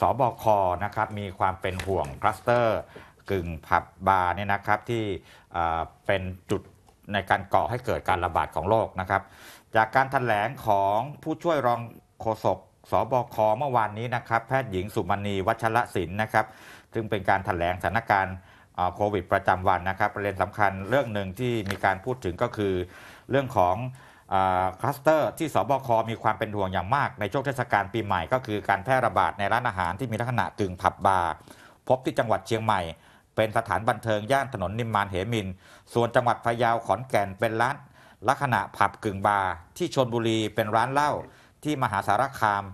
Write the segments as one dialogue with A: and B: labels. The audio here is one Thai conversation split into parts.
A: สบคนะครับมีความเป็นห่วงคลัสเตอร์กึ่งผับบาร์เนี่ยนะครับที่เป็นจุดในการก่อให้เกิดการระบาดของโรคนะครับ จากการถแถลงของผู้ช่วยรองโฆษกสบคเมื่อวานนี้นะครับ แพทย์หญิงสุมณีวัชระศิลป์นะครับซึ่งเป็นการถแถลงสถานการณ์โควิด ประจำวันนะครับ ประเด็นสำคัญเรื่องหนึ่งที่มีการพูดถึงก็คือเรื่องของคลัสเตอร์ที่สบคมีความเป็นห่วงอย่างมากในช่วงเทศกาลปีใหม่ก็คือการแพร่ระบาดในร้านอาหารที่มีลักษณะตึงผับบาร์พบที่จังหวัดเชียงใหม่เป็นสถานบันเทิงย่านถนนนิมมานเหมินส่วนจังหวัดพะเยาขอนแก่น เป็นร้านลักษณะผับกึ่งบาร์ที่ชนบุรี เป็นร้านเหล้าที่มหาสารคาม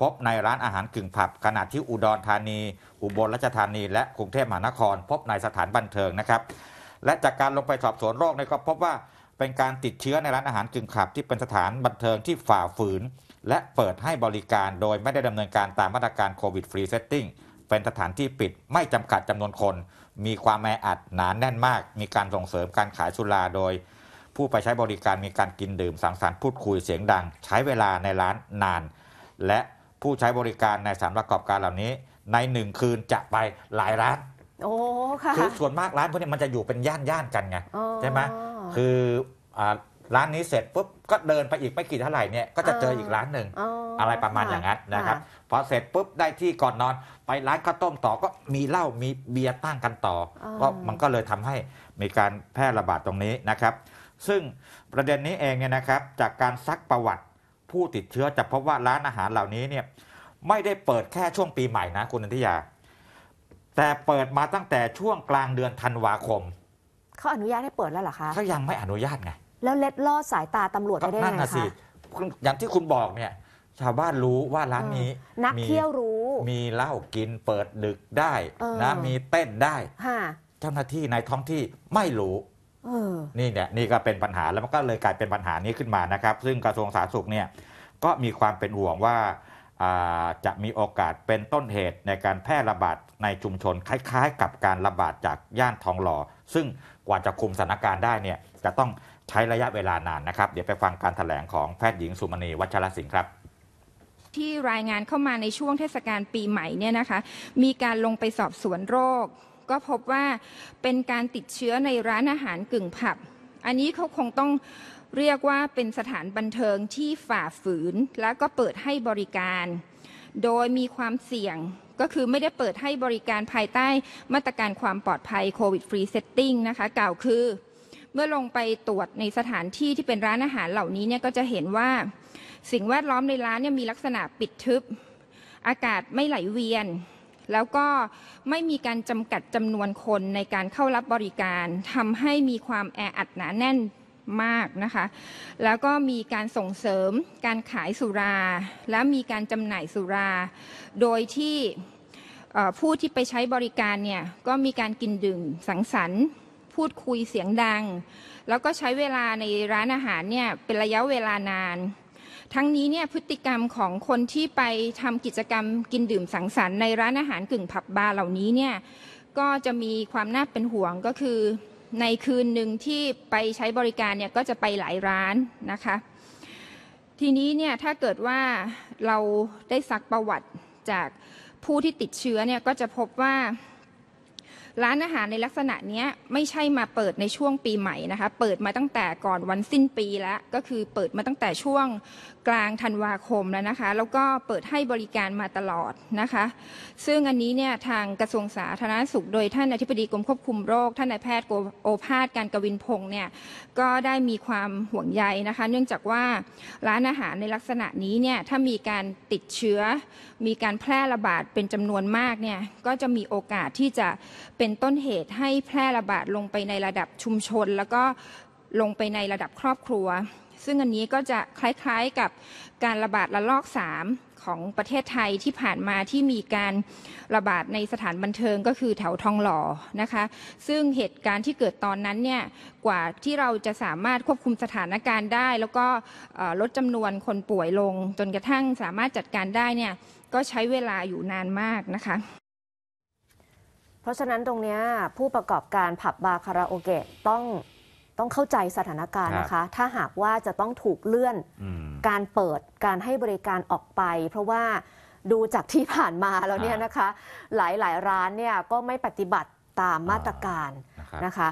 A: พบในร้านอาหารกึ่งผับขณะที่อุดรธานี อุบลราชธานี และกรุงเทพมหานคร พบในสถานบันเทิงนะครับ และจากการลงไปสอบสวนโรคนี่ก็พบว่าเป็นการติดเชื้อในร้านอาหารกึ่งขับ ที่เป็นสถานบันเทิงที่ฝ่าฝืน และเปิดให้บริการโดยไม่ได้ดำเนินการตามมาตรการโควิดฟรีเซตติ้งเป็นสถานที่ปิดไม่จำกัดจำนวนคน มีความแออัดหนานแน่นมาก มีการส่งเสริมการขายสุรา โดย ผู้ไปใช้บริการมีการกินดื่มสังสรรค์พูดคุยเสียงดังใช้เวลาในร้านนาน และผู้ใช้บริการในสารประกอบการเหล่านี้ ในหนึ่งคืนจะไปหลายร้าน
B: โอ้ค่ะคือส
A: ่วนมากร้านพวกนี้มันจะอยู่เป็นย่านย่านกันไงใช่ไหมคือร้านนี้เสร็จปุ๊บก็เดินไปอีกไม่กี่เท่าไหร่เนี่ยก็จะเจออีกร้านหนึ่งอะไรประมาณอย่างนั้นนะครับพอเสร็จปุ๊บได้ที่ก่อนนอนไปร้านข้าวต้มต่อก็มีเหล้ามีเบียร์ตั้งกันต่อก็มันก็เลยทำให้มีการแพร่ระบาดตรงนี้นะครับ ซึ่งประเด็นนี้เองเนี่ยนะครับ จากการซักประวัติผู้ติดเชื้อจะพบว่าร้านอาหารเหล่านี้เนี่ยไม่ได้เปิดแค่ช่วงปีใหม่นะคุณนันทิยา แต่เปิดมาตั้งแต่ช่วงกลางเดือนธันวาคม
B: เขาอนุญาตให้เปิดแล้วเหรอคะก็ยังไม่อนุญาตไง แล้วเล็ดลอดสายตาตำรวจก็ไปได้นั่นไงน่ะสิคะ
A: อย่างที่คุณบอกเนี่ย ชาวบ้านรู้ว่าร้านนี้นักมีเที่ยวรู้ มีเหล้ากินเปิดดึกได้นะ มีเต้นได้่เจ้าหน้าที่ในท้องที่ไม่รู้อนี่เนี่ยนี่ก็เป็นปัญหาแล้วมันก็เลยกลายเป็นปัญหานี้ขึ้นมานะครับ ซึ่งกระทรวงสาธารณสุขเนี่ยก็มีความเป็นห่วงว่าจะมีโอกาสเป็นต้นเหตุในการแพร่ระบาดในชุมชน คล้ายๆ กับการระบาดจากย่านทองหล่อ ซึ่งกว่าจะคุมสถานการณ์ได้เนี่ยจะต้องใช้ระยะเวลานานนะครับ เดี๋ยวไปฟังการถแถลงของแพทย์หญิงสุมณีวัชรศิลป์ครับ
B: ที่รายงานเข้ามาในช่วงเทศกาลปีใหม่เนี่ยนะคะมีการลงไปสอบสวนโรค ก็พบว่าเป็นการติดเชื้อในร้านอาหารกึ่งผับ อันนี้เขาคงต้องเรียกว่าเป็นสถานบันเทิงที่ฝ่าฝืนและก็เปิดให้บริการโดยมีความเสี่ยงก็คือไม่ได้เปิดให้บริการภายใต้มาตรการความปลอดภัยโควิดฟรีเซตติ้งนะคะกล่าวคือเมื่อลงไปตรวจในสถานที่ที่เป็นร้านอาหารเหล่านี้เนี่ยก็จะเห็นว่าสิ่งแวดล้อมในร้านเนี่ยมีลักษณะปิดทึบ อากาศไม่ไหลเวียน แล้วก็ไม่มีการจำกัดจำนวนคนในการเข้ารับบริการทำให้มีความแออัดหนาแน่นมากนะคะ แล้วก็มีการส่งเสริมการขายสุราและมีการจำหน่ายสุรา โดยที่ผู้ที่ไปใช้บริการเนี่ยก็มีการกินดื่มสังสรรค์ พูดคุยเสียงดัง แล้วก็ใช้เวลาในร้านอาหารเนี่ยเป็นระยะเวลานาน ทั้งนี้เนี่ยพฤติกรรมของคนที่ไปทำกิจกรรมกินดื่มสังสรรค์ในร้านอาหารกึ่งผับบาร์เหล่านี้เนี่ยก็จะมีความน่าเป็นห่วงก็คือในคืนหนึ่งที่ไปใช้บริการเนี่ยก็จะไปหลายร้านนะคะ ทีนี้เนี่ยถ้าเกิดว่าเราได้ซักประวัติจากผู้ที่ติดเชื้อเนี่ยก็จะพบว่าร้านอาหารในลักษณะนี้ไม่ใช่มาเปิดในช่วงปีใหม่นะคะเปิดมาตั้งแต่ก่อนวันสิ้นปีแล้ว ก็คือเปิดมาตั้งแต่ช่วงกลางธันวาคม แล้วนะคะ แล้วก็เปิดให้บริการมาตลอดนะคะ ซึ่งอันนี้เนี่ยทางกระทรวงสาธารณสุขโดยท่านอธิบดีกรมควบคุมโรค ท่านนายแพทย์โอภาสการกวินพงศ์เนี่ยก็ได้มีความห่วงใยนะคะ เนื่องจากว่าร้านอาหารในลักษณะนี้เนี่ยถ้ามีการติดเชื้อ มีการแพร่ระบาดเป็นจำนวนมากเนี่ยก็จะมีโอกาสที่จะเเป็นต้นเหตุให้แพร่ระบาดลงไปในระดับชุมชน แล้วก็ลงไปในระดับครอบครัว ซึ่งอันนี้ก็จะคล้ายๆกับการระบาดระลอก3ของประเทศไทยที่ผ่านมาที่มีการระบาดในสถานบันเทิงก็คือแถวทองหล่อนะคะ ซึ่งเหตุการณ์ที่เกิดตอนนั้นเนี่ยกว่าที่เราจะสามารถควบคุมสถานการณ์ได้ แล้วก็ลดจำนวนคนป่วยลงจนกระทั่งสามารถจัดการได้เนี่ยก็ใช้เวลาอยู่นานมากนะคะเพราะฉะนั้นตรงนี้ผู้ประกอบการผับบาคาราโอเกะต้องต้องเข้าใจสถานการณ์นะคะ ถ้าหากว่าจะต้องถูกเลื่อนการเปิดการให้บริการออกไป เพราะว่าดูจากที่ผ่านมาแล้วเนี่ยนะคะ หลายหลายร้านเนี่ยก็ไม่ปฏิบัติตามมาตรการนะคะ